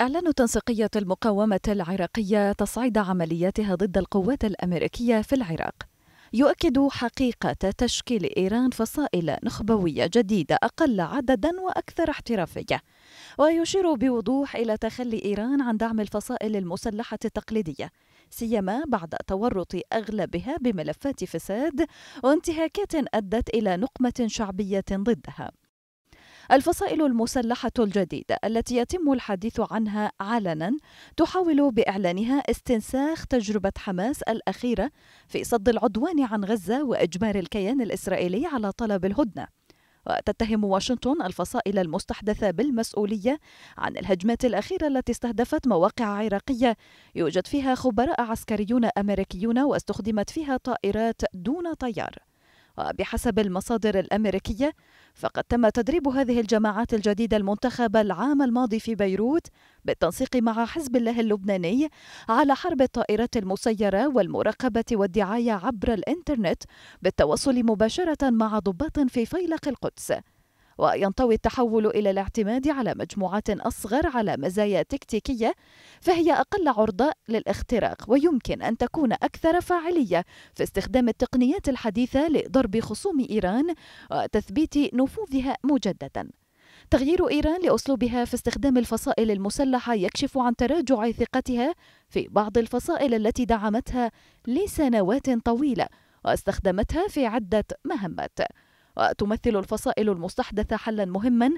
أعلن تنسيقية المقاومة العراقية تصعيد عملياتها ضد القوات الأمريكية في العراق يؤكد حقيقة تشكيل إيران فصائل نخبوية جديدة أقل عددا وأكثر احترافية ويشير بوضوح إلى تخلي إيران عن دعم الفصائل المسلحة التقليدية سيما بعد تورط أغلبها بملفات فساد وانتهاكات أدت إلى نقمة شعبية ضدها الفصائل المسلحة الجديدة التي يتم الحديث عنها علنا تحاول بإعلانها استنساخ تجربة حماس الأخيرة في صد العدوان عن غزة وإجبار الكيان الإسرائيلي على طلب الهدنة وتتهم واشنطن الفصائل المستحدثة بالمسؤولية عن الهجمات الأخيرة التي استهدفت مواقع عراقية يوجد فيها خبراء عسكريون أمريكيون واستخدمت فيها طائرات دون طيار وبحسب المصادر الأمريكية فقد تم تدريب هذه الجماعات الجديدة المنتخبة العام الماضي في بيروت بالتنسيق مع حزب الله اللبناني على حرب الطائرات المسيرة والمراقبة والدعاية عبر الإنترنت بالتواصل مباشرة مع ضباط في فيلق القدس وينطوي التحول إلى الاعتماد على مجموعات أصغر على مزايا تكتيكية فهي أقل عرضة للاختراق ويمكن أن تكون أكثر فاعلية في استخدام التقنيات الحديثة لضرب خصوم إيران وتثبيت نفوذها مجدداً تغيير إيران لأسلوبها في استخدام الفصائل المسلحة يكشف عن تراجع ثقتها في بعض الفصائل التي دعمتها لسنوات طويلة واستخدمتها في عدة مهمات وتمثل الفصائل المستحدثة حلا مهما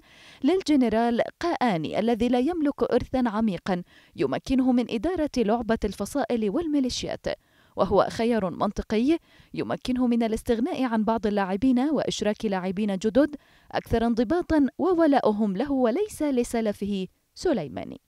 للجنرال قاآني الذي لا يملك إرثا عميقا يمكنه من إدارة لعبة الفصائل والميليشيات وهو خيار منطقي يمكنه من الاستغناء عن بعض اللاعبين وإشراك لاعبين جدد أكثر انضباطا وولائهم له وليس لسلفه سليماني